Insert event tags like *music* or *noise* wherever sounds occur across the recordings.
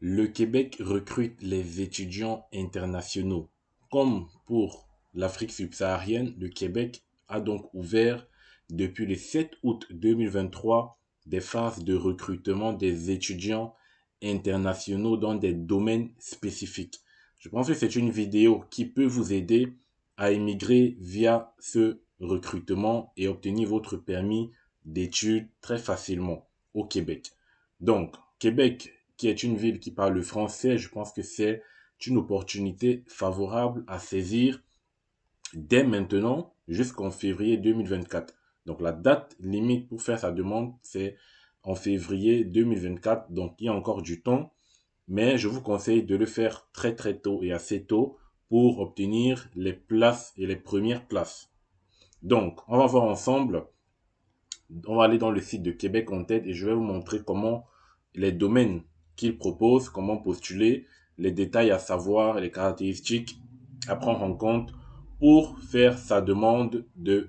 Le Québec recrute les étudiants internationaux. Comme pour l'Afrique subsaharienne, le Québec a donc ouvert depuis le 7 août 2023 des phases de recrutement des étudiants internationaux dans des domaines spécifiques. Je pense que c'est une vidéo qui peut vous aider à émigrer via ce recrutement et obtenir votre permis d'études très facilement au Québec. Donc, Québec qui est une ville qui parle le français, je pense que c'est une opportunité favorable à saisir dès maintenant jusqu'en février 2024. Donc la date limite pour faire sa demande, c'est en février 2024. Donc il y a encore du temps, mais je vous conseille de le faire très très tôt et assez tôt pour obtenir les places et les premières places. Donc on va voir ensemble. On va aller dans le site de Québec en tête et je vais vous montrer comment les domaines qu'il propose, comment postuler, les détails à savoir, les caractéristiques à prendre en compte pour faire sa demande de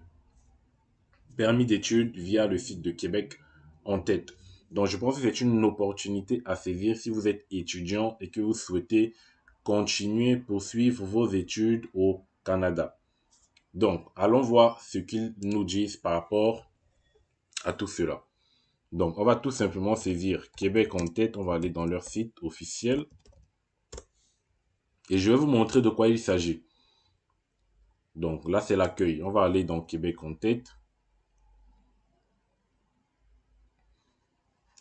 permis d'études via le site de Québec en tête. Donc je pense que c'est une opportunité à saisir si vous êtes étudiant et que vous souhaitez continuer, poursuivre vos études au Canada. Donc allons voir ce qu'ils nous disent par rapport à tout cela. Donc, on va tout simplement saisir Québec en tête. On va aller dans leur site officiel. Et je vais vous montrer de quoi il s'agit. Donc là, c'est l'accueil. On va aller dans Québec en tête.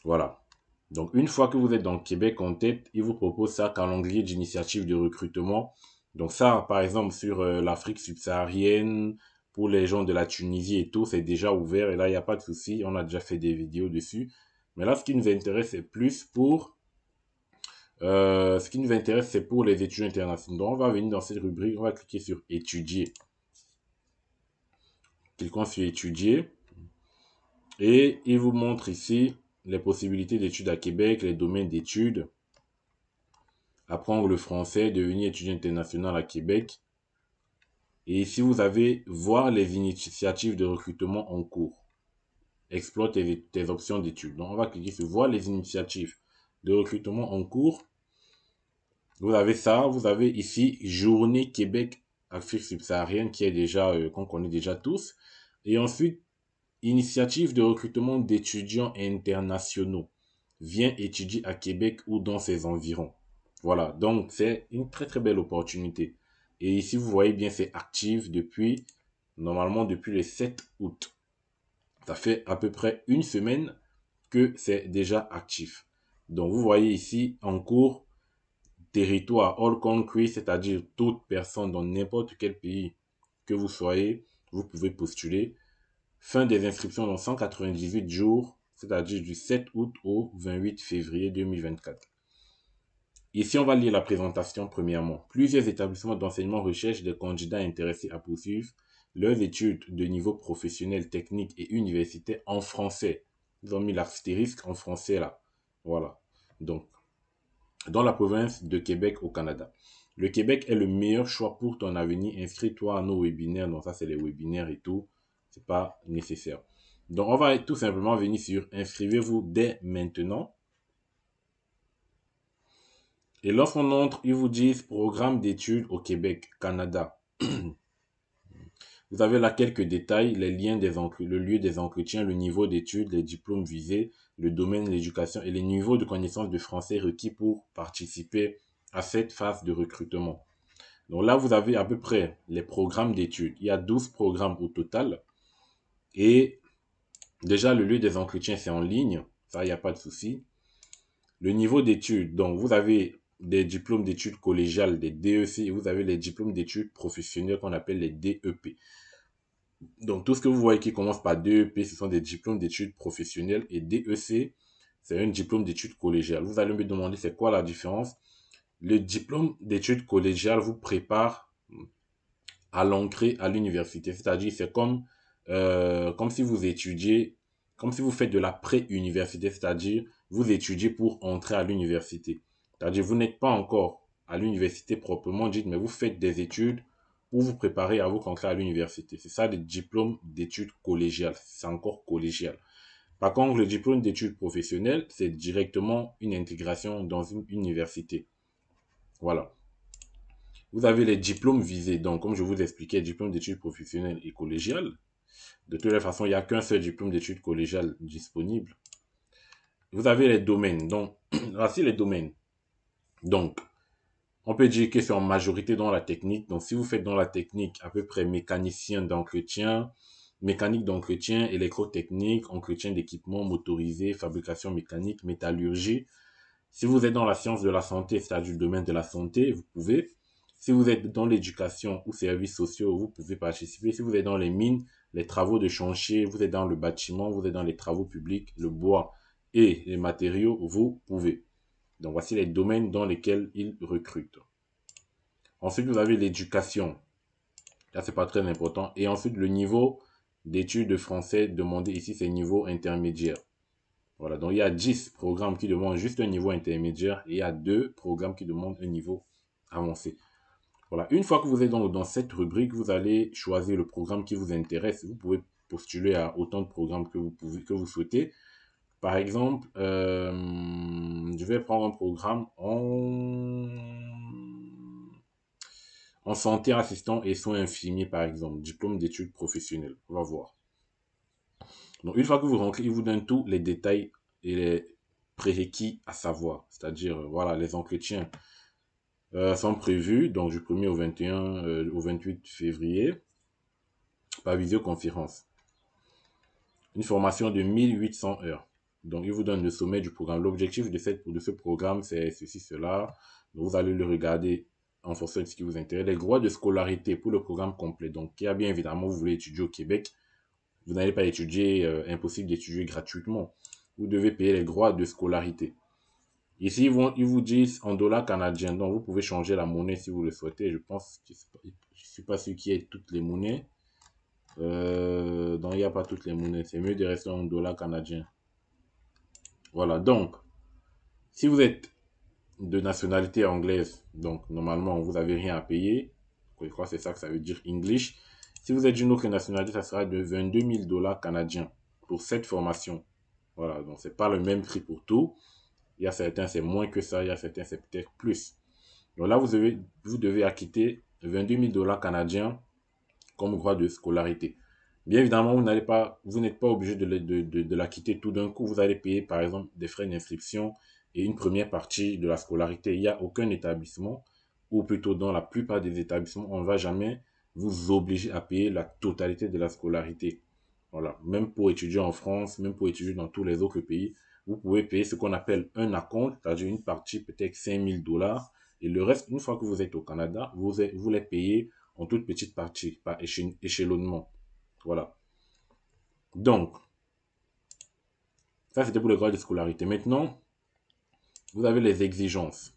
Voilà. Donc une fois que vous êtes dans Québec en tête, il vous propose ça calendrier d'initiative de recrutement. Donc ça, par exemple, sur euh, l'Afrique subsaharienne, pour les gens de la Tunisie et tout, c'est déjà ouvert et là, il n'y a pas de souci. On a déjà fait des vidéos dessus. Mais là, ce qui nous intéresse, c'est plus pour... Euh, ce qui nous intéresse, c'est pour les études internationales. Donc, on va venir dans cette rubrique, on va cliquer sur « Étudier ». Cliquons sur « Étudier ». Et il vous montre ici les possibilités d'études à Québec, les domaines d'études, apprendre le français, devenir étudiant international à Québec, et ici, vous avez voir les initiatives de recrutement en cours. Explore tes, options d'études. Donc, on va cliquer sur voir les initiatives de recrutement en cours. Vous avez ça. Vous avez ici Journée Québec Afrique subsaharienne qui est déjà, euh, qu'on connaît déjà tous. Et ensuite, Initiative de recrutement d'étudiants internationaux. Viens étudier à Québec ou dans ses environs. Voilà, donc c'est une très très belle opportunité. Et ici, vous voyez bien, c'est actif depuis, normalement depuis le 7 août. Ça fait à peu près une semaine que c'est déjà actif. Donc, vous voyez ici, en cours, territoire, all country, c'est-à-dire toute personne dans n'importe quel pays que vous soyez, vous pouvez postuler. Fin des inscriptions dans 198 jours, c'est-à-dire du 7 août au 28 février 2024. Ici, on va lire la présentation premièrement. Plusieurs établissements d'enseignement recherchent des candidats intéressés à poursuivre leurs études de niveau professionnel, technique et universitaire en français. Ils ont mis l'astérisque en français là. Voilà. Donc, dans la province de Québec au Canada. Le Québec est le meilleur choix pour ton avenir. Inscris-toi à nos webinaires. Donc, ça, c'est les webinaires et tout. Ce n'est pas nécessaire. Donc, on va tout simplement venir sur inscrivez-vous dès maintenant. Et lorsqu'on entre, ils vous disent programme d'études au Québec, Canada. *clears throat* vous avez là quelques détails, les liens des le lieu des entretiens, le niveau d'études, les diplômes visés, le domaine, l'éducation et les niveaux de connaissance de français requis pour participer à cette phase de recrutement. Donc là, vous avez à peu près les programmes d'études. Il y a 12 programmes au total. Et déjà, le lieu des entretiens, c'est en ligne. Ça, il n'y a pas de souci. Le niveau d'études, donc vous avez des diplômes d'études collégiales, des DEC, et vous avez les diplômes d'études professionnelles qu'on appelle les DEP. Donc, tout ce que vous voyez qui commence par DEP, ce sont des diplômes d'études professionnelles et DEC, c'est un diplôme d'études collégiales. Vous allez me demander c'est quoi la différence. Le diplôme d'études collégiales vous prépare à l'ancrer à l'université. C'est-à-dire, c'est comme, euh, comme si vous étudiez, comme si vous faites de la pré-université, c'est-à-dire vous étudiez pour entrer à l'université. C'est-à-dire, vous n'êtes pas encore à l'université proprement dite, mais vous faites des études pour vous préparer à vous consacrer à l'université. C'est ça le diplôme d'études collégiales. C'est encore collégial. Par contre, le diplôme d'études professionnelles, c'est directement une intégration dans une université. Voilà. Vous avez les diplômes visés. Donc, comme je vous expliquais, diplôme d'études professionnelles et collégiales. De toute les façons, il n'y a qu'un seul diplôme d'études collégiales disponible. Vous avez les domaines. Donc, *clears throat* voici les domaines. Donc, on peut dire que c'est en majorité dans la technique. Donc, si vous faites dans la technique à peu près mécanicien d'entretien, mécanique d'entretien, électrotechnique, entretien d'équipement motorisé, fabrication mécanique, métallurgie. Si vous êtes dans la science de la santé, c'est-à-dire le domaine de la santé, vous pouvez. Si vous êtes dans l'éducation ou services sociaux, vous pouvez participer. Si vous êtes dans les mines, les travaux de chantier, vous êtes dans le bâtiment, vous êtes dans les travaux publics, le bois et les matériaux, vous pouvez. Donc voici les domaines dans lesquels ils recrutent. Ensuite, vous avez l'éducation. Là, c'est pas très important. Et ensuite, le niveau d'études de français demandé ici, c'est niveau intermédiaire. Voilà, donc il y a 10 programmes qui demandent juste un niveau intermédiaire et il y a 2 programmes qui demandent un niveau avancé. Voilà, une fois que vous êtes dans, dans cette rubrique, vous allez choisir le programme qui vous intéresse. Vous pouvez postuler à autant de programmes que vous, pouvez, que vous souhaitez. Par exemple, euh, je vais prendre un programme en, en santé assistant et soins infirmiers, par exemple, diplôme d'études professionnelles. On va voir. Donc, une fois que vous rentrez, il vous donne tous les détails et les prérequis à savoir, c'est-à-dire, euh, voilà, les entretiens. Euh, sont prévus, donc du 1er au 21, au 28 février, par visioconférence. Une formation de 1800 heures. Donc, il vous donne le sommet du programme. L'objectif de, ce programme, c'est ceci, cela. Vous allez le regarder en fonction de ce qui vous intéresse. Les droits de scolarité pour le programme complet. Donc, il a bien évidemment, vous voulez étudier au Québec. Vous n'allez pas étudier, euh, impossible d'étudier gratuitement. Vous devez payer les droits de scolarité. Ici, ils, vont, ils vous disent en dollars canadiens. Donc, vous pouvez changer la monnaie si vous le souhaitez. Je pense que je ne suis pas sûr qu'il y ait toutes les monnaies. Euh, donc, il n'y a pas toutes les monnaies. C'est mieux de rester en dollars canadiens. Voilà, donc, si vous êtes de nationalité anglaise, donc normalement, vous n'avez rien à payer. Je crois que c'est ça que ça veut dire English. Si vous êtes d'une autre nationalité, ça sera de 22 000 dollars canadiens pour cette formation. Voilà, donc c'est pas le même prix pour tout. Il y a certains, c'est moins que ça. Il y a certains, c'est peut-être plus. Donc là, vous devez, vous devez acquitter 22 000 dollars canadiens comme droit de scolarité. Bien évidemment, vous n'allez pas, vous n'êtes pas obligé de, la quitter tout d'un coup. Vous allez payer, par exemple, des frais d'inscription et une première partie de la scolarité. Il n'y a aucun établissement, ou plutôt dans la plupart des établissements, on ne va jamais vous obliger à payer la totalité de la scolarité. Voilà. Même pour étudier en France, même pour étudier dans tous les autres pays, vous pouvez payer ce qu'on appelle un acompte, c'est-à-dire une partie peut-être 5000 dollars. Et le reste, une fois que vous êtes au Canada, vous, vous les payez en toute petite partie, par échelonnement. Voilà. Donc, ça c'était pour le grade de scolarité. Maintenant, vous avez les exigences.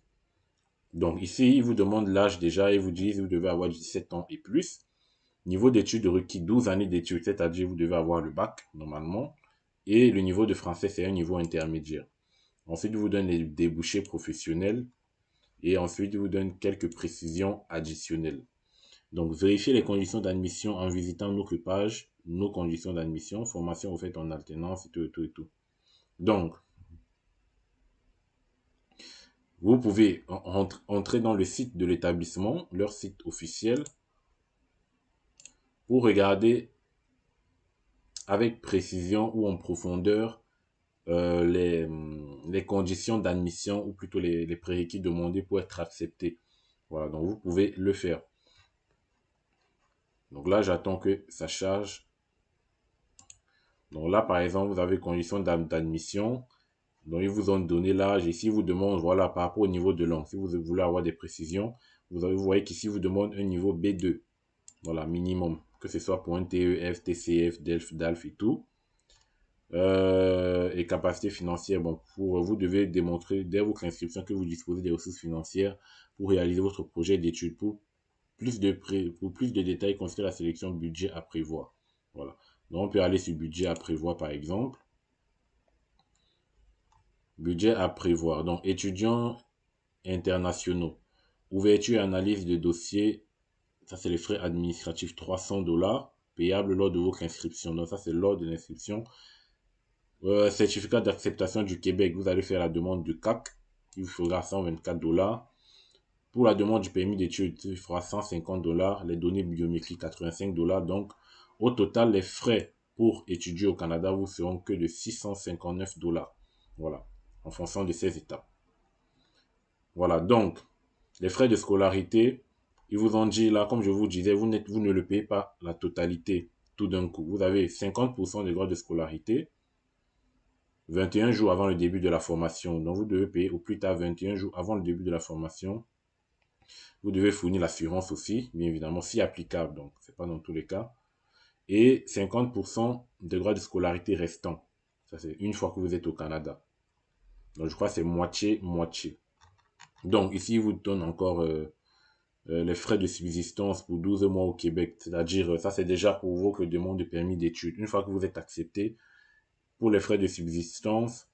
Donc ici, ils vous demandent l'âge déjà, et vous disent que vous devez avoir 17 ans et plus. Niveau d'études requis, 12 années d'études, c'est-à-dire vous devez avoir le bac normalement. Et le niveau de français, c'est un niveau intermédiaire. Ensuite, ils vous donnent les débouchés professionnels. Et ensuite, ils vous donnent quelques précisions additionnelles. Donc, vérifiez les conditions d'admission en visitant notre page, nos conditions d'admission, formation offerte en alternance et tout, et tout, et tout. Donc, vous pouvez entrer dans le site de l'établissement, leur site officiel, pour regarder avec précision ou en profondeur euh, les, conditions d'admission ou plutôt les, les prérequis demandés pour être accepté. Voilà, donc vous pouvez le faire. Donc là, j'attends que ça charge. Donc là, par exemple, vous avez conditions d'admission. Donc, ils vous ont donné l'âge. Ici, ils vous demandent, voilà, par rapport au niveau de langue. Si vous voulez avoir des précisions, vous, vous voyez qu'ici, vous demande un niveau B2. Voilà, minimum. Que ce soit pour un TEF, TCF, DELF, DALF et tout. Euh, et capacité financière. Bon, pour vous devez démontrer dès votre inscription que vous disposez des ressources financières pour réaliser votre projet d'études pour plus de pour plus de détails, considère la sélection budget à prévoir. Voilà. Donc, on peut aller sur budget à prévoir, par exemple. Budget à prévoir. Donc, étudiants internationaux. Ouverture et analyse de dossiers. Ça, c'est les frais administratifs 300 dollars payables lors de votre inscription. Donc, ça, c'est lors de l'inscription. Euh, certificat d'acceptation du Québec. Vous allez faire la demande du CAC. Il vous faudra 124 dollars. Pour la demande du permis d'études, il fera 150 dollars, les données biométriques 85 dollars. Donc, au total, les frais pour étudier au Canada vous seront que de 659 dollars. Voilà, en fonction de ces étapes. Voilà, donc, les frais de scolarité, ils vous ont dit là, comme je vous disais, vous, vous ne le payez pas la totalité tout d'un coup. Vous avez 50% des droits de scolarité 21 jours avant le début de la formation. Donc, vous devez payer au plus tard 21 jours avant le début de la formation vous devez fournir l'assurance aussi, bien évidemment, si applicable, donc ce n'est pas dans tous les cas. Et 50% des droits de scolarité restants. Ça, c'est une fois que vous êtes au Canada. Donc, je crois que c'est moitié-moitié. Donc, ici, il vous donne encore euh, euh, les frais de subsistance pour 12 mois au Québec. C'est-à-dire, euh, ça, c'est déjà pour vous que demande de permis d'études. Une fois que vous êtes accepté, pour les frais de subsistance,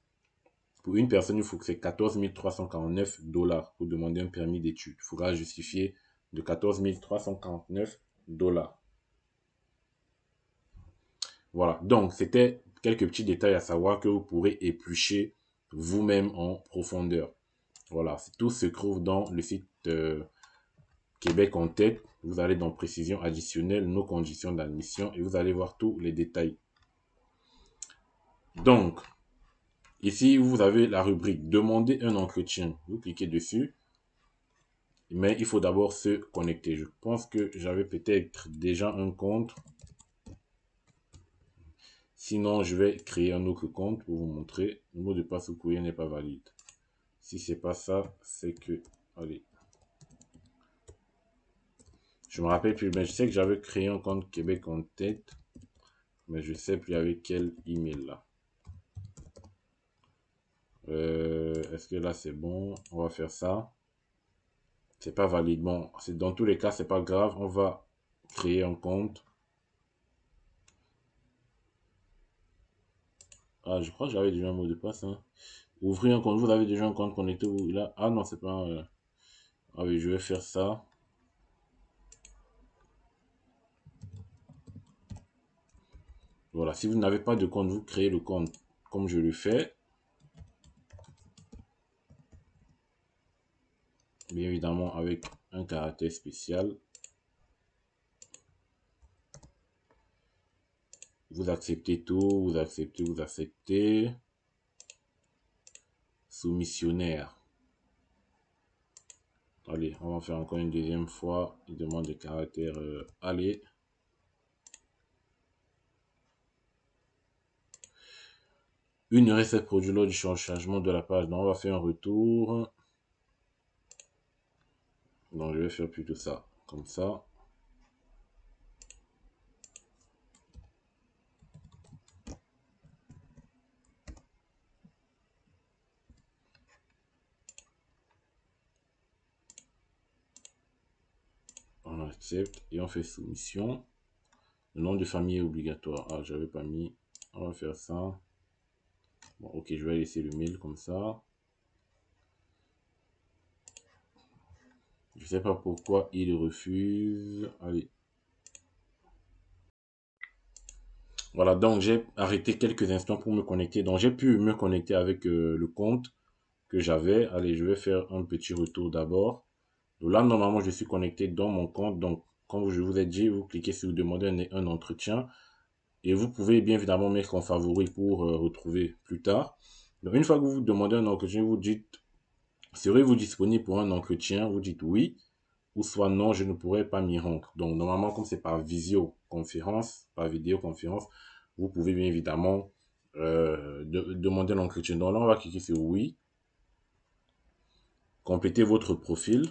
pour une personne, il faut que c'est 14 349 dollars pour demander un permis d'études. Il faudra justifier de 14 349 dollars. Voilà, donc c'était quelques petits détails à savoir que vous pourrez éplucher vous-même en profondeur. Voilà, tout se trouve dans le site euh, Québec en tête. Vous allez dans Précision additionnelle, nos conditions d'admission et vous allez voir tous les détails. Donc, Ici, vous avez la rubrique « Demander un entretien ». Vous cliquez dessus. Mais il faut d'abord se connecter. Je pense que j'avais peut-être déjà un compte. Sinon, je vais créer un autre compte pour vous montrer. Le mot de passe au courrier n'est pas valide. Si c'est pas ça, c'est que... Allez. Je me rappelle plus, mais je sais que j'avais créé un compte Québec en tête. Mais je ne sais plus avec quel email là. Euh, est-ce que là, c'est bon On va faire ça. C'est pas valide. Bon, dans tous les cas, c'est pas grave. On va créer un compte. Ah, je crois que j'avais déjà un mot de passe. Hein. Ouvrir un compte. Vous avez déjà un compte connecté où là? Ah non, c'est pas... Euh, ah oui, je vais faire ça. Voilà, si vous n'avez pas de compte, vous créez le compte comme je le fais. bien évidemment avec un caractère spécial. Vous acceptez tout, vous acceptez, vous acceptez. Soumissionnaire. Allez, on va faire encore une deuxième fois. Il demande des caractères euh, allez. Une recette produit lors du changement de la page. Donc, on va faire un retour. Donc je vais faire plutôt ça, comme ça. On accepte et on fait soumission. Le nom de famille est obligatoire. Ah, j'avais pas mis. On va faire ça. Bon, ok, je vais laisser le mail comme ça. Je sais pas pourquoi il refuse. Allez. Voilà, donc j'ai arrêté quelques instants pour me connecter. Donc j'ai pu me connecter avec euh, le compte que j'avais. Allez, je vais faire un petit retour d'abord. Donc là, normalement, je suis connecté dans mon compte. Donc, comme je vous ai dit, vous cliquez sur « vous demandez un, entretien. Et vous pouvez bien évidemment mettre en favori pour euh, retrouver plus tard. une fois que vous demandez un entretien, vous dites Serez-vous disponible pour un entretien Vous dites oui. Ou soit non, je ne pourrai pas m'y rendre. Donc, normalement, comme c'est par visioconférence, par vidéoconférence, vous pouvez bien évidemment euh, demander l'entretien. Donc là, on va cliquer sur oui. Complétez votre profil.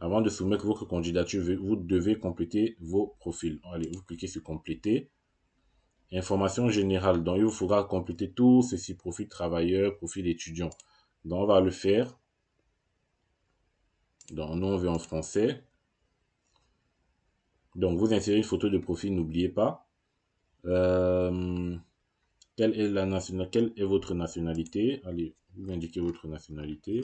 Avant de soumettre votre candidature, vous devez compléter vos profils. Allez, vous cliquez sur compléter. Information générale. Donc, il vous faudra compléter tout ceci. Profil travailleur, profil étudiant. Donc, on va le faire. Donc, nous, on veut en français. Donc, vous insérez une photo de profil, n'oubliez pas. Euh, quelle, est la quelle est votre nationalité Allez, vous indiquez votre nationalité.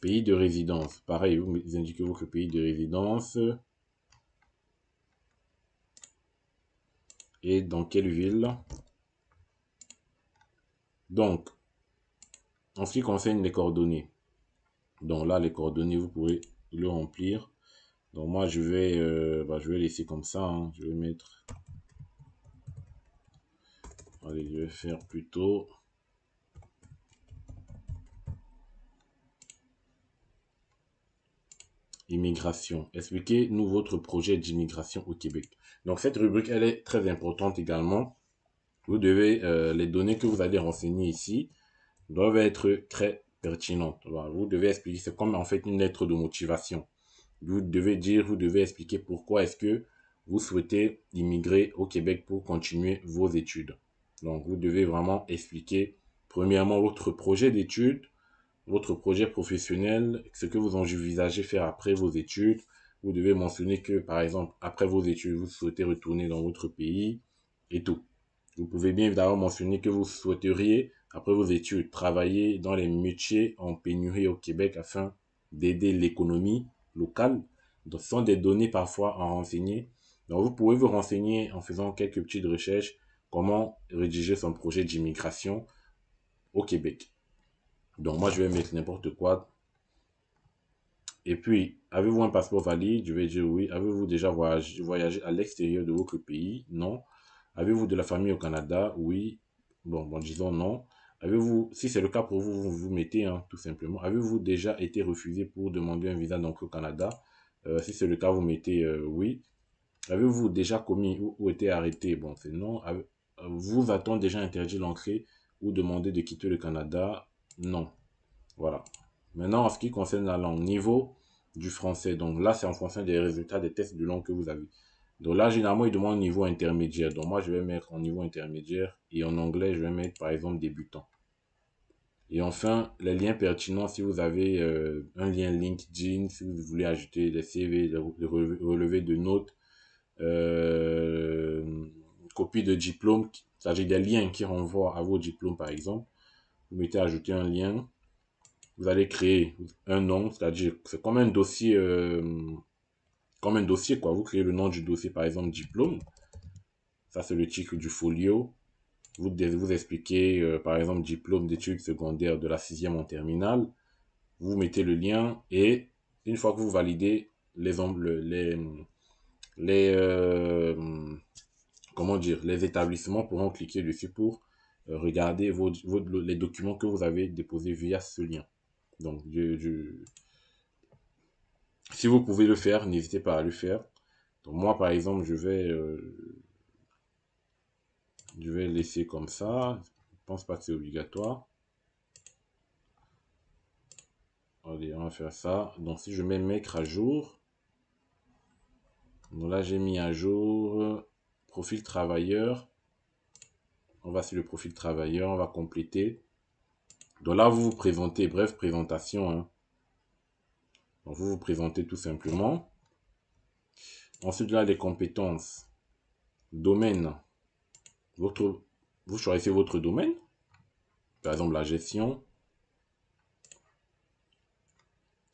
Pays de résidence. Pareil, vous indiquez votre pays de résidence. et dans quelle ville. Donc, en ce qui concerne les coordonnées, donc là, les coordonnées, vous pouvez le remplir. Donc moi, je vais, euh, bah, je vais laisser comme ça. Hein. Je vais mettre... Allez, je vais faire plutôt immigration. Expliquez-nous votre projet d'immigration au Québec. Donc cette rubrique, elle est très importante également. Vous devez, euh, les données que vous allez renseigner ici doivent être très pertinentes. Vous devez expliquer, c'est comme en fait une lettre de motivation. Vous devez dire, vous devez expliquer pourquoi est-ce que vous souhaitez immigrer au Québec pour continuer vos études. Donc vous devez vraiment expliquer premièrement votre projet d'études, votre projet professionnel, ce que vous envisagez faire après vos études. Vous devez mentionner que, par exemple, après vos études, vous souhaitez retourner dans votre pays et tout. Vous pouvez bien évidemment mentionner que vous souhaiteriez, après vos études, travailler dans les métiers en pénurie au Québec afin d'aider l'économie locale. ce sont des données parfois à renseigner. Donc, vous pouvez vous renseigner en faisant quelques petites recherches comment rédiger son projet d'immigration au Québec. Donc moi, je vais mettre n'importe quoi. Et puis, avez-vous un passeport valide Je vais dire oui. Avez-vous déjà voyagé à l'extérieur de votre pays Non. Avez-vous de la famille au Canada Oui. Bon, bon disons non. Avez-vous, si c'est le cas pour vous, vous mettez hein, tout simplement. Avez-vous déjà été refusé pour demander un visa donc au Canada euh, Si c'est le cas, vous mettez euh, oui. Avez-vous déjà commis ou, été arrêté Bon, c'est non. vous a-t-on déjà interdit l'entrée ou demandé de quitter le Canada non. Voilà. Maintenant, en ce qui concerne la langue, niveau du français. Donc là, c'est en fonction des résultats des tests de langue que vous avez. Donc là, généralement, ils demandent niveau intermédiaire. Donc moi, je vais mettre en niveau intermédiaire. Et en anglais, je vais mettre, par exemple, débutant. Et enfin, les liens pertinents, si vous avez euh, un lien LinkedIn, si vous voulez ajouter des CV, des relevés de notes, copies euh, copie de diplôme, Il s'agit des liens qui renvoient à vos diplômes, par exemple vous mettez ajouter un lien, vous allez créer un nom, c'est-à-dire c'est comme un dossier, euh, comme un dossier quoi. Vous créez le nom du dossier, par exemple diplôme. Ça c'est le titre du folio. Vous vous expliquez euh, par exemple diplôme d'études secondaires de la sixième en terminale. Vous mettez le lien et une fois que vous validez les les les euh, comment dire, les établissements pourront cliquer dessus pour regardez les documents que vous avez déposés via ce lien. Donc, je, si vous pouvez le faire, n'hésitez pas à le faire. moi, par exemple, je vais, euh, je vais laisser comme ça. Je pense pas que c'est obligatoire. Allez, on va faire ça. Donc, si je mets mettre à jour, là, j'ai mis à jour euh, profil travailleur. On va sur le profil travailleur, on va compléter. Donc là, vous vous présentez, bref, présentation. Hein. vous vous présentez tout simplement. Ensuite, là, les compétences. Domaine. Votre, vous choisissez votre domaine. Par exemple, la gestion.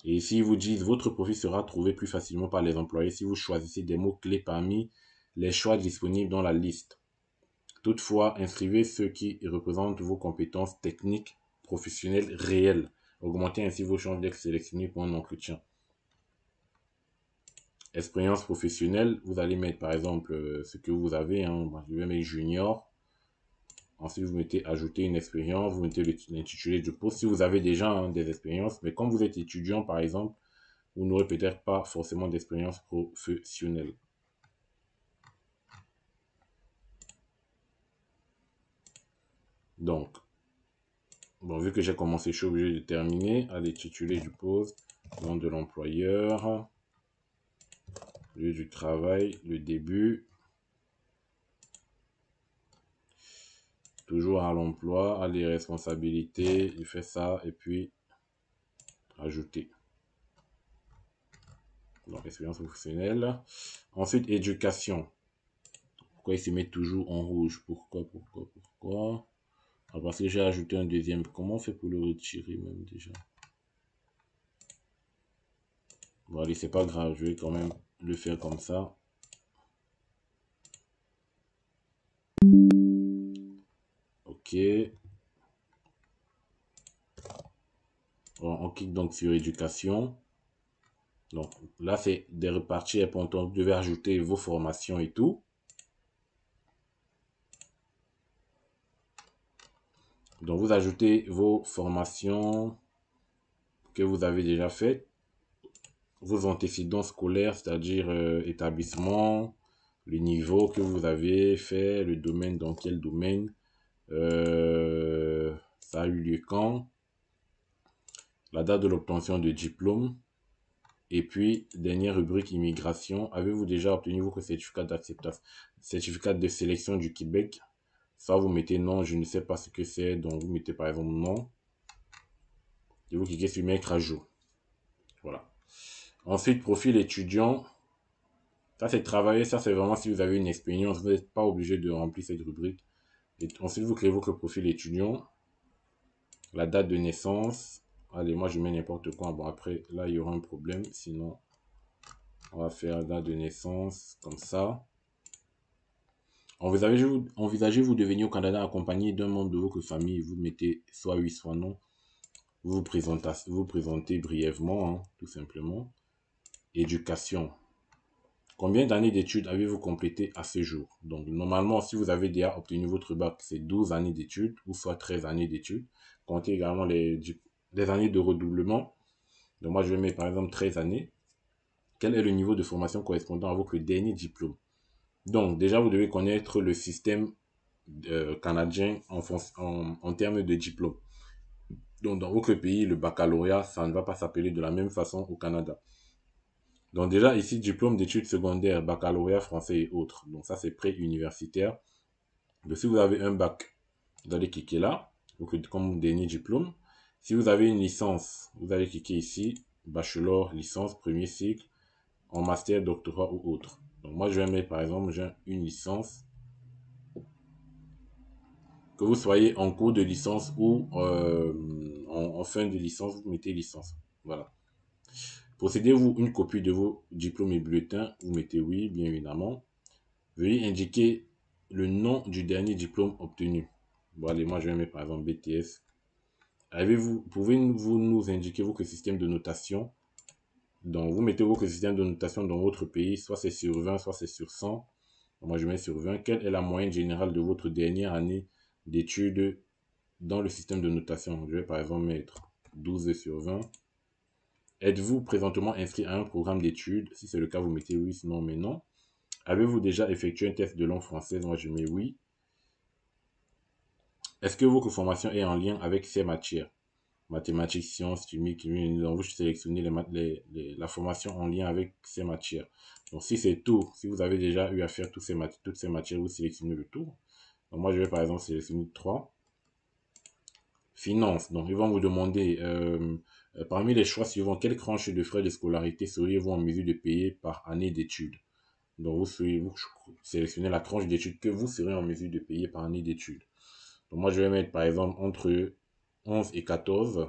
Et ici, ils vous disent, votre profil sera trouvé plus facilement par les employés si vous choisissez des mots-clés parmi les choix disponibles dans la liste. Toutefois, inscrivez ce qui représente vos compétences techniques professionnelles réelles. Augmentez ainsi vos chances d'être sélectionné pour un entretien. Expérience professionnelle, vous allez mettre par exemple euh, ce que vous avez. Hein, je vais mettre junior. Ensuite, vous mettez ajouter une expérience, vous mettez l'intitulé du poste. Si vous avez déjà hein, des expériences, mais quand vous êtes étudiant par exemple, vous n'aurez peut-être pas forcément d'expérience professionnelle. Donc, bon, vu que j'ai commencé, je suis obligé de terminer. Allez, tituler du poste, nom de l'employeur, lieu du travail, le début. Toujours à l'emploi, à les responsabilités, il fait ça, et puis ajouter. Donc, expérience professionnelle. Ensuite, éducation. Pourquoi il se met toujours en rouge Pourquoi, pourquoi, pourquoi ah, parce que j'ai ajouté un deuxième. Comment on fait pour le retirer même déjà Bon, allez, c'est pas grave. Je vais quand même le faire comme ça. Ok. on clique donc sur éducation. Donc là, c'est des reparties. vous devez ajouter vos formations et tout. Donc, vous ajoutez vos formations que vous avez déjà faites, vos antécédents scolaires, c'est-à-dire euh, établissement, le niveau que vous avez fait, le domaine, dans quel domaine, euh, ça a eu lieu quand, la date de l'obtention de diplôme, et puis, dernière rubrique immigration, avez-vous déjà obtenu votre certificat d'acceptation, certificat de sélection du Québec ça, vous mettez non, je ne sais pas ce que c'est. Donc, vous mettez par exemple non. Et vous cliquez sur mettre à jour. Voilà. Ensuite, profil étudiant. Ça, c'est travailler. Ça, c'est vraiment si vous avez une expérience. Vous n'êtes pas obligé de remplir cette rubrique. Et ensuite, vous créez votre profil étudiant. La date de naissance. Allez, moi, je mets n'importe quoi. Bon, après, là, il y aura un problème. Sinon, on va faire la date de naissance comme ça. Envisagez-vous devenir -vous de au Canada accompagné d'un membre de votre famille vous mettez soit oui, soit non. Vous vous présentez, brièvement, hein, tout simplement. Éducation. Combien d'années d'études avez-vous complété à ce jour Donc, normalement, si vous avez déjà obtenu votre bac, c'est 12 années d'études ou soit 13 années d'études. Comptez également les, années de redoublement. Donc, moi, je vais mettre, par exemple 13 années. Quel est le niveau de formation correspondant à votre dernier diplôme donc, déjà, vous devez connaître le système euh, canadien en, en, termes de diplôme. Donc, dans votre pays, le baccalauréat, ça ne va pas s'appeler de la même façon au Canada. Donc, déjà, ici, diplôme d'études secondaires, baccalauréat français et autres. Donc, ça, c'est pré-universitaire. Donc, si vous avez un bac, vous allez cliquer là, donc, comme dernier diplôme. Si vous avez une licence, vous allez cliquer ici, bachelor, licence, premier cycle, en master, doctorat ou autre moi, je vais mettre par exemple j'ai une licence. Que vous soyez en cours de licence ou euh, en, fin de licence, vous mettez licence. Voilà. Possédez-vous une copie de vos diplômes et bulletins Vous mettez oui, bien évidemment. Veuillez indiquer le nom du dernier diplôme obtenu. Bon, moi, je vais mettre par exemple BTS. Avez-vous, pouvez-vous nous indiquer que système de notation donc, vous mettez vos système de notation dans votre pays, soit c'est sur 20, soit c'est sur 100. Moi, je mets sur 20. Quelle est la moyenne générale de votre dernière année d'études dans le système de notation Je vais par exemple mettre 12 sur 20. Êtes-vous présentement inscrit à un programme d'études Si c'est le cas, vous mettez oui, sinon, mais non. Avez-vous déjà effectué un test de langue française Moi, je mets oui. Est-ce que votre formation est en lien avec ces matières mathématiques, sciences, chimie, chimie, nous vous sélectionner la formation en lien avec ces matières. Donc, si c'est tout, si vous avez déjà eu à faire toutes ces, matières, vous sélectionnez le tour. Donc, moi, je vais par exemple sélectionner 3. Finance. Donc, ils vont vous demander, euh, euh, parmi les choix suivants, quelle tranche de frais de scolarité seriez-vous en mesure de payer par année d'études Donc, vous, vous sélectionnez la tranche d'études que vous serez en mesure de payer par année d'études. Donc, moi, je vais mettre, par exemple, entre 11 et 14,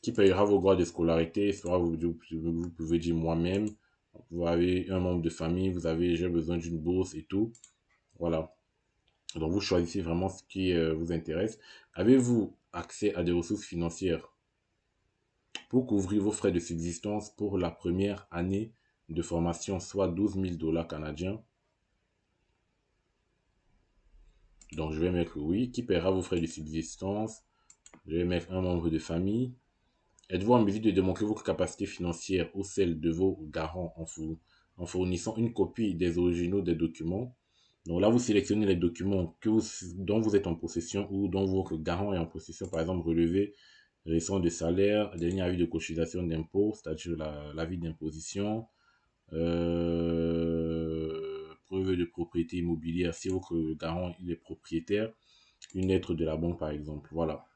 qui payera vos droits de scolarité, soit vous, pouvez dire moi-même, vous avez un membre de famille, vous avez j'ai besoin d'une bourse et tout. Voilà. Donc vous choisissez vraiment ce qui euh, vous intéresse. Avez-vous accès à des ressources financières pour couvrir vos frais de subsistance pour la première année de formation, soit 12 000 dollars canadiens Donc je vais mettre oui. Qui paiera vos frais de subsistance Je vais mettre un membre de famille. Êtes-vous en mesure de démontrer vos capacités financières ou celles de vos garants en, fournissant une copie des originaux des documents Donc là, vous sélectionnez les documents dont vous êtes en possession ou dont votre garant est en possession. Par exemple, relevé récent de salaire, dernier avis de cotisation d'impôt, c'est-à-dire l'avis d'imposition. Euh, de propriété immobilière, si votre garant il est propriétaire, une lettre de la banque par exemple, voilà.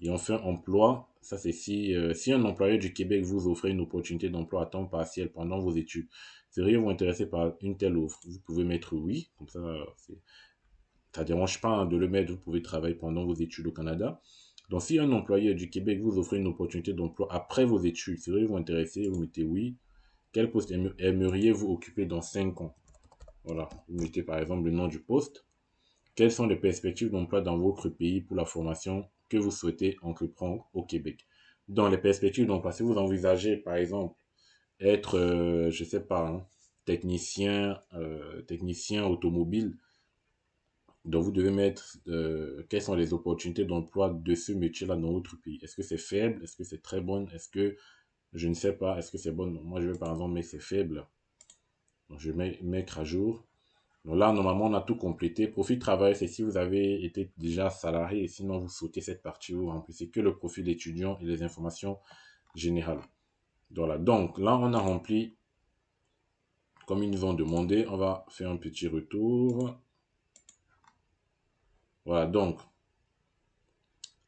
Et enfin, emploi, ça c'est si, euh, si un employeur du Québec vous offrait une opportunité d'emploi à temps partiel pendant vos études, seriez-vous intéressé par une telle offre Vous pouvez mettre oui, comme ça, ça dérange pas hein, de le mettre, vous pouvez travailler pendant vos études au Canada. Donc si un employé du Québec vous offrait une opportunité d'emploi après vos études, seriez-vous intéressé Vous mettez oui. Quel poste aimeriez-vous occuper dans 5 ans voilà, vous mettez par exemple le nom du poste. Quelles sont les perspectives d'emploi dans votre pays pour la formation que vous souhaitez entreprendre au Québec Dans les perspectives d'emploi, si vous envisagez par exemple être, euh, je ne sais pas, hein, technicien, euh, technicien automobile, donc vous devez mettre euh, quelles sont les opportunités d'emploi de ce métier-là dans votre pays. Est-ce que c'est faible Est-ce que c'est très bon Est-ce que je ne sais pas Est-ce que c'est bon Moi je vais par exemple mais c'est faible je vais mettre à jour. Donc là, normalement, on a tout complété. Profil travail, c'est si vous avez été déjà salarié. Sinon, vous sautez cette partie où vous remplissez que le profil étudiant et les informations générales. Voilà. Donc là, on a rempli comme ils nous ont demandé. On va faire un petit retour. Voilà. Donc,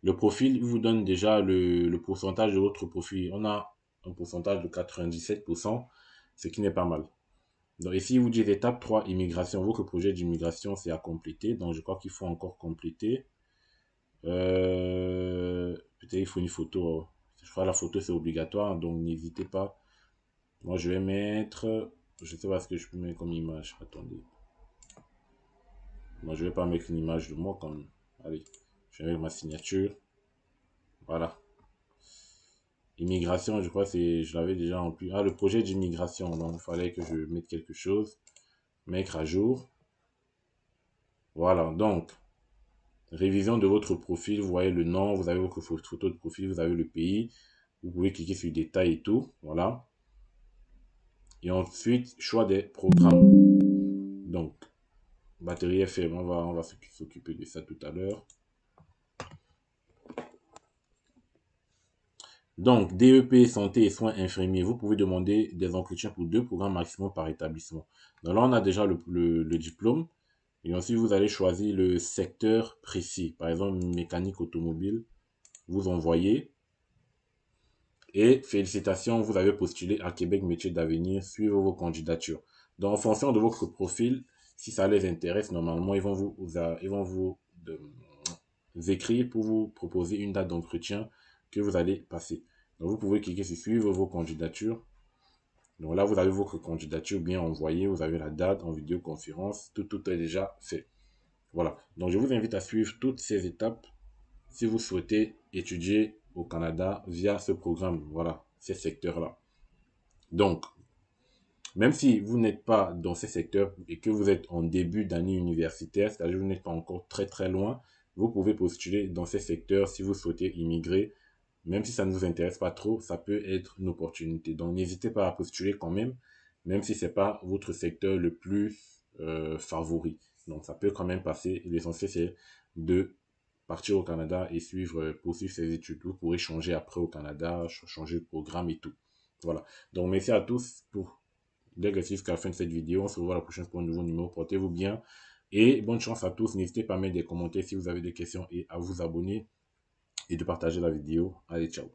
le profil vous donne déjà le, le pourcentage de votre profil. On a un pourcentage de 97%, ce qui n'est pas mal. Donc ici, vous dites étape 3, immigration. le projet d'immigration, c'est à compléter. Donc je crois qu'il faut encore compléter. Euh, Peut-être il faut une photo. Je crois que la photo, c'est obligatoire. Donc n'hésitez pas. Moi, je vais mettre... Je sais pas ce que je peux mettre comme image. Attendez. Moi, je vais pas mettre une image de moi comme Allez, je vais mettre ma signature. Voilà immigration, je crois, c'est, je l'avais déjà en plus. Ah, le projet d'immigration, donc il fallait que je mette quelque chose, mettre à jour. Voilà, donc, révision de votre profil, vous voyez le nom, vous avez votre photo de profil, vous avez le pays, vous pouvez cliquer sur détails et tout, voilà. Et ensuite, choix des programmes. Donc, batterie FM, on on va s'occuper de ça tout à l'heure. Donc, DEP, santé et soins infirmiers, vous pouvez demander des entretiens pour deux programmes maximum par établissement. Donc là, on a déjà le, diplôme. Et ensuite, vous allez choisir le secteur précis. Par exemple, mécanique automobile, vous envoyez. Et félicitations, vous avez postulé à Québec métier d'Avenir. Suivez vos candidatures. Donc, en fonction de votre profil, si ça les intéresse, normalement, ils vont vous, vous euh, écrire pour vous proposer une date d'entretien que vous allez passer. Donc, vous pouvez cliquer sur suivre vos candidatures. Donc là, vous avez votre candidature bien envoyée, vous avez la date en vidéoconférence, tout, tout est déjà fait. Voilà, donc je vous invite à suivre toutes ces étapes si vous souhaitez étudier au Canada via ce programme, voilà, ces secteurs-là. Donc, même si vous n'êtes pas dans ces secteurs et que vous êtes en début d'année universitaire, c'est-à-dire que vous n'êtes pas encore très très loin, vous pouvez postuler dans ces secteurs si vous souhaitez immigrer même si ça ne vous intéresse pas trop, ça peut être une opportunité. Donc n'hésitez pas à postuler quand même, même si ce n'est pas votre secteur le plus euh, favori. Donc ça peut quand même passer. L'essentiel, c'est de partir au Canada et suivre, euh, poursuivre ses études. Vous pourrez changer après au Canada, changer de programme et tout. Voilà. Donc merci à tous pour l'exercice jusqu'à la fin de cette vidéo. On se revoit la prochaine pour un nouveau numéro. Portez-vous bien. Et bonne chance à tous. N'hésitez pas à mettre des commentaires si vous avez des questions et à vous abonner et de partager la vidéo. Allez, ciao